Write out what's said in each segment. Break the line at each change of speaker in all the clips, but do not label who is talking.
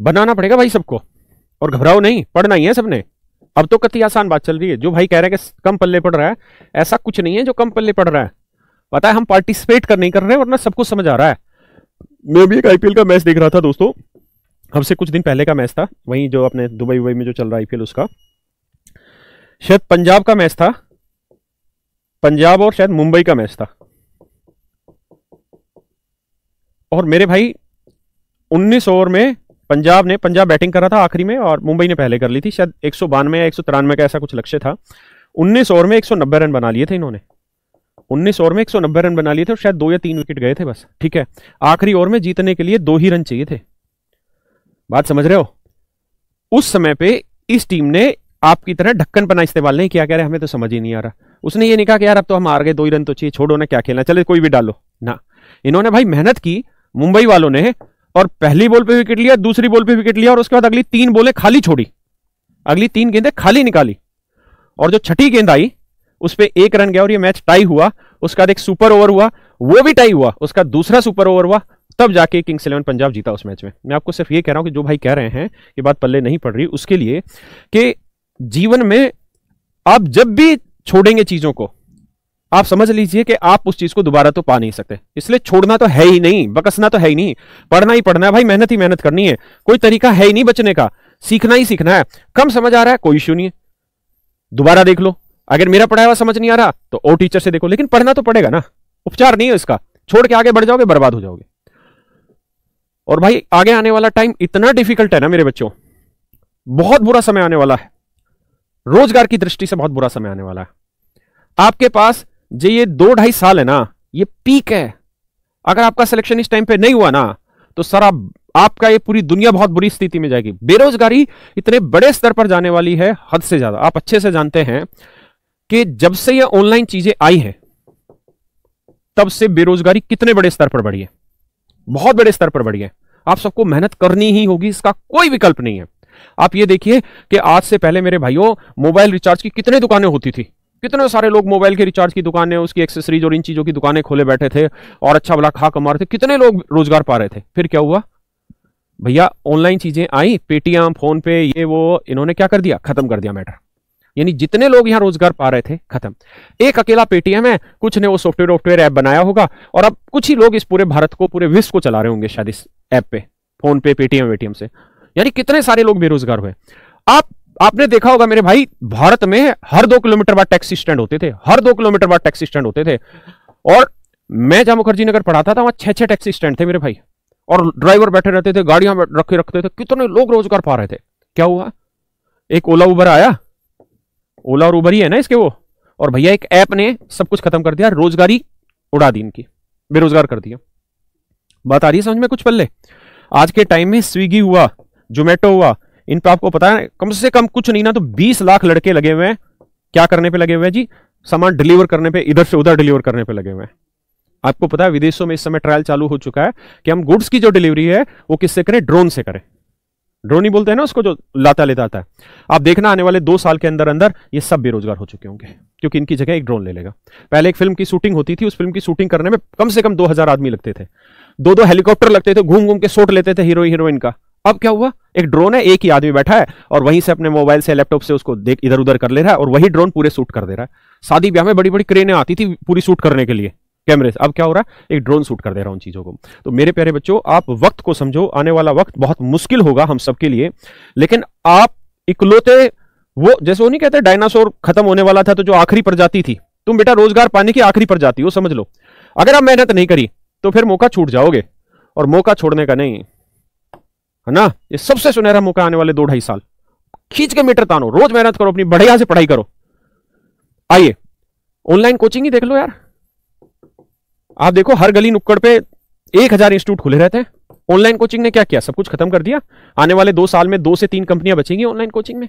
बनाना पड़ेगा भाई सबको और घबराओ नहीं पढ़ना ही है सबने अब तो कति आसान बात चल रही है जो भाई कह रहे हैं कि कम पल्ले पढ़ रहा है ऐसा कुछ नहीं है जो कम पल्ले पढ़ रहा है पता है हम पार्टिसिपेट कर नहीं कर रहे वरना सबको समझ आ रहा है मैं भी एक आईपीएल का मैच देख रहा था दोस्तों हमसे कुछ दिन पहले का मैच था वहीं जो अपने दुबई वुबई में जो चल रहा है आईपीएल उसका शायद पंजाब का मैच था पंजाब और शायद मुंबई का मैच था और मेरे भाई 19 ओवर में पंजाब ने पंजाब बैटिंग कर रहा था आखिरी में और मुंबई ने पहले कर ली थी शायद एक सौ बानवे या एक सौ तिरानवे का ऐसा कुछ लक्ष्य था उन्नीस ओवर में एक सौ नब्बे रन बना लिए थे इन्होंने उन्नीस ओवर में एक सौ नब्बे रन बना लिए थे और शायद दो या तीन विकेट गए थे बस ठीक है आखिरी ओवर में जीतने के लिए दो ही रन चाहिए थे बात समझ रहे हो उस समय पे इस टीम ने आपकी तरह ढक्कन पना इस्तेमाल नहीं किया कह रहे हमें तो समझ ही नहीं आ रहा उसने ये नहीं कहा कि यार अब तो हम आ गए दो ही रन तो चाहिए छोड़ो ना क्या खेलना चले कोई भी डालो ना इन्होंने भाई मेहनत की मुंबई वालों ने और पहली बॉल पे विकेट लिया दूसरी बॉल पे विकेट लिया और उसके बाद अगली तीन बॉलें खाली छोड़ी अगली तीन गेंदें खाली निकाली और जो छठी गेंद आई उस पर एक रन गया और ये मैच टाई हुआ उसके बाद एक सुपर ओवर हुआ वो भी टाई हुआ उसका दूसरा सुपर ओवर हुआ तब जाके किंग्स इलेवन पंजाब जीता उस मैच में मैं आपको सिर्फ ये कह रहा हूं कि जो भाई कह रहे हैं ये बात पल्ले नहीं पड़ रही उसके लिए कि जीवन में आप जब भी छोड़ेंगे चीज़ों को आप समझ लीजिए कि आप उस चीज को दोबारा तो पा नहीं सकते इसलिए छोड़ना तो है ही नहीं बकसना तो है ही नहीं पढ़ना ही पढ़ना है भाई मेहनत ही मेहनत करनी है कोई तरीका है ही नहीं बचने का सीखना ही सीखना है कम समझ आ रहा है कोई इश्यू नहीं है दोबारा देख लो अगर मेरा पढ़ाया हुआ समझ नहीं आ रहा तो और टीचर से देखो लेकिन पढ़ना तो पड़ेगा ना उपचार नहीं है इसका छोड़ के आगे बढ़ जाओगे बर्बाद हो जाओगे और भाई आगे आने वाला टाइम इतना डिफिकल्ट है ना मेरे बच्चों बहुत बुरा समय आने वाला है रोजगार की दृष्टि से बहुत बुरा समय आने वाला है आपके पास जो ये दो ढाई साल है ना ये पीक है अगर आपका सिलेक्शन इस टाइम पे नहीं हुआ ना तो सर आप आपका ये पूरी दुनिया बहुत बुरी स्थिति में जाएगी बेरोजगारी इतने बड़े स्तर पर जाने वाली है हद से ज्यादा आप अच्छे से जानते हैं कि जब से ये ऑनलाइन चीजें आई हैं तब से बेरोजगारी कितने बड़े स्तर पर बढ़ी है बहुत बड़े स्तर पर बढ़ी है आप सबको मेहनत करनी ही होगी इसका कोई विकल्प नहीं है आप ये देखिए कि आज से पहले मेरे भाइयों मोबाइल रिचार्ज की कितने दुकानें होती थी कितने सारे लोग मोबाइल के रिचार्ज की दुकानें उसकी एक्सेसरीज और इन चीज़ों की दुकानें खोले बैठे थे और अच्छा भला खा कमा रहे थे कितने लोग रोजगार पा रहे थे फिर क्या हुआ भैया ऑनलाइन चीज़ें आई पेटीएम फोन पे ये वो इन्होंने क्या कर दिया खत्म कर दिया मैटर यानी जितने लोग यहाँ रोजगार पा रहे थे खत्म एक अकेला पेटीएम है कुछ ने वो सॉफ्टवेयर वॉफ्टवेयर ऐप बनाया होगा और अब कुछ ही लोग इस पूरे भारत को पूरे विश्व को चला रहे होंगे शायद इस ऐप पे फोन पे पेटीएम वेटीएम से यानी कितने सारे लोग बेरोजगार हुए आप आपने देखा होगा मेरे भाई भारत में हर दो किलोमीटर बाद टैक्सी स्टैंड होते थे हर दो किलोमीटर बाद टैक्सी स्टैंड होते थे और मैं जहां मुखर्जी नगर पढ़ाता था वहां छह छह टैक्सी स्टैंड थे मेरे भाई और ड्राइवर बैठे रहते थे गाड़ियां रखे रखते थे कितने लोग रोजगार पा रहे थे क्या हुआ एक ओला उबर आया ओला और उबर ही है ना इसके वो और भैया एक ऐप ने सब कुछ खत्म कर दिया रोजगारी उड़ा दी इनकी बेरोजगार कर दिया बात आ रही है समझ में कुछ पल्ले आज के टाइम में स्विगी हुआ जोमेटो हुआ इन पर आपको पता है कम से कम कुछ नहीं ना तो बीस लाख लड़के लगे हुए हैं क्या करने पे लगे हुए हैं जी सामान डिलीवर करने पे इधर से उधर डिलीवर करने पे लगे हुए हैं आपको पता है विदेशों में इस समय ट्रायल चालू हो चुका है कि हम गुड्स की जो डिलीवरी है वो किससे करें ड्रोन से करें ड्रोन ही बोलते हैं ना उसको जो लाता लेता है आप देखना आने वाले दो साल के अंदर अंदर ये सब बेरोजगार हो चुके होंगे क्योंकि इनकी जगह एक ड्रोन ले लेगा पहले एक फिल्म की शूटिंग होती थी उस फिल्म की शूटिंग करने में कम से कम दो आदमी लगते थे दो दो हेलीकॉप्टर लगते थे घूम घूम के सोट लेते थे हीरो हीरोइन का अब क्या हुआ एक ड्रोन है एक ही आदमी बैठा है और वहीं से अपने मोबाइल से लैपटॉप से उसको देख इधर उधर कर ले रहा है और वही ड्रोन पूरे शूट कर दे रहा है शादी ब्याह में बड़ी बड़ी क्रेनें आती थी पूरी शूट करने के लिए कैमरे से अब क्या हो रहा है एक ड्रोन शूट कर दे रहा हूं उन चीज़ों को तो मेरे प्यारे बच्चों आप वक्त को समझो आने वाला वक्त बहुत मुश्किल होगा हम सबके लिए लेकिन आप इकलौते वो जैसे वो नहीं कहते डायनासोर खत्म होने वाला था तो जो आखिरी प्रजाति थी तुम बेटा रोजगार पाने की आखिरी प्रजाति हो समझ लो अगर आप मेहनत नहीं करी तो फिर मौका छूट जाओगे और मौका छोड़ने का नहीं है ना ये सबसे सुनहरा मौका आने वाले दो ढाई साल खींच के मीटर तानो रोज मेहनत करो अपनी बढ़िया से पढ़ाई करो आइए ऑनलाइन कोचिंग ही देख लो यार आप देखो हर गली नुक्कड़ पे एक हजार इंस्टीट्यूट खुले रहते हैं ऑनलाइन कोचिंग ने क्या किया सब कुछ खत्म कर दिया आने वाले दो साल में दो से तीन कंपनियां बचेंगी ऑनलाइन कोचिंग में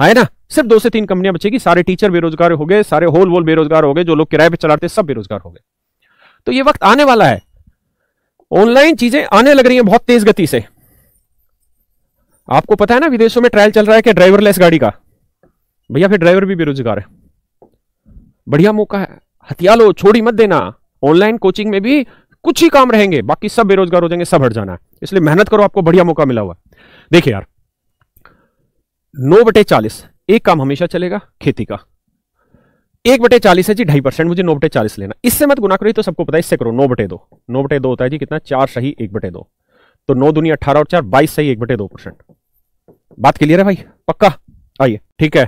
है ना सिर्फ दो से तीन कंपनियां बचेगी सारे टीचर बेरोजगार हो गए सारे होल वोल बेरोजगार हो गए जो लोग किराए पर चलाते सब बेरोजगार हो गए तो ये वक्त आने वाला है ऑनलाइन चीजें आने लग रही हैं बहुत तेज गति से आपको पता है ना विदेशों में ट्रायल चल रहा है कि ड्राइवरलेस गाड़ी का भैया फिर ड्राइवर भी बेरोजगार है बढ़िया मौका है हथिया लो छोड़ी मत देना ऑनलाइन कोचिंग में भी कुछ ही काम रहेंगे बाकी सब बेरोजगार हो जाएंगे सब हट जाना है इसलिए मेहनत करो आपको बढ़िया मौका मिला हुआ देखिए यार नौ बटे चालीस एक काम हमेशा चलेगा खेती का एक बटे चालीस है जी ढाई परसेंट मुझे नौ बटे चालीस लेना इससे मत गुना करो तो सबको पता है इससे करो नौ बटे दो नौ बटे दो होता है जी कितना चार सही एक बटे दो तो नौ दुनिया अठारह और चार बाईस सही एक बटे दो परसेंट बात क्लियर है भाई पक्का आइए ठीक है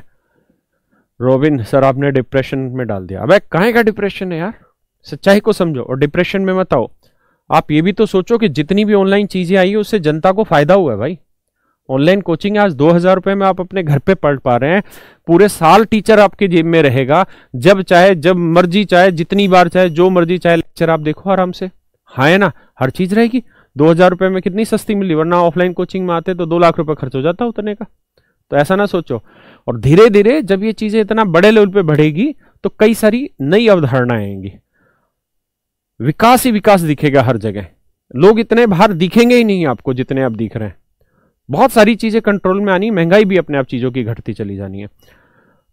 रोबिन सर आपने डिप्रेशन में डाल दिया अब कहाँ का डिप्रेशन है यार सच्चाई को समझो और डिप्रेशन में मत आओ आप ये भी तो सोचो कि जितनी भी ऑनलाइन चीजें आई है उससे जनता को फायदा हुआ है भाई ऑनलाइन कोचिंग आज दो हज़ार रुपये में आप अपने घर पे पढ़ पा रहे हैं पूरे साल टीचर आपके जेब में रहेगा जब चाहे जब मर्जी चाहे जितनी बार चाहे जो मर्जी चाहे लेक्चर आप देखो आराम से हाँ है ना हर चीज़ रहेगी दो हज़ार रुपये में कितनी सस्ती मिली वरना ऑफलाइन कोचिंग में आते तो दो लाख रुपये खर्च हो जाता उतरने का तो ऐसा ना सोचो और धीरे धीरे जब ये चीज़ें इतना बड़े लेवल पर बढ़ेगी तो कई सारी नई अवधारणाएं आएंगी विकास ही विकास दिखेगा हर जगह लोग इतने बाहर दिखेंगे ही नहीं आपको जितने आप दिख रहे हैं बहुत सारी चीजें कंट्रोल में आनी महंगाई भी अपने आप चीजों की घटती चली जानी है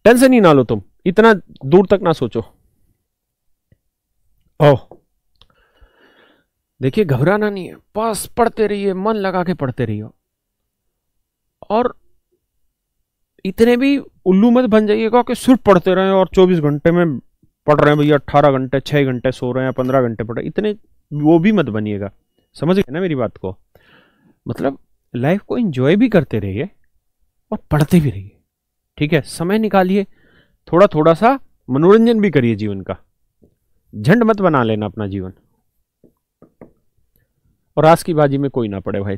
टेंशन ही ना लो तुम इतना दूर तक ना सोचो ओह देखिए घबराना नहीं है बस पढ़ते रहिए मन लगा के पढ़ते रहिए और इतने भी उल्लू मत बन जाइएगा कि सिर्फ पढ़ते रहे और 24 घंटे में पढ़ रहे हैं भैया अट्ठारह घंटे छह घंटे सो रहे हैं पंद्रह घंटे पढ़ रहे इतने वो भी मत बनिएगा समझ गए ना मेरी बात को मतलब लाइफ को एंजॉय भी करते रहिए और पढ़ते भी रहिए ठीक है समय निकालिए थोड़ा थोड़ा सा मनोरंजन भी करिए जीवन का झंड मत बना लेना अपना जीवन और आज की बाजी में कोई ना पड़े भाई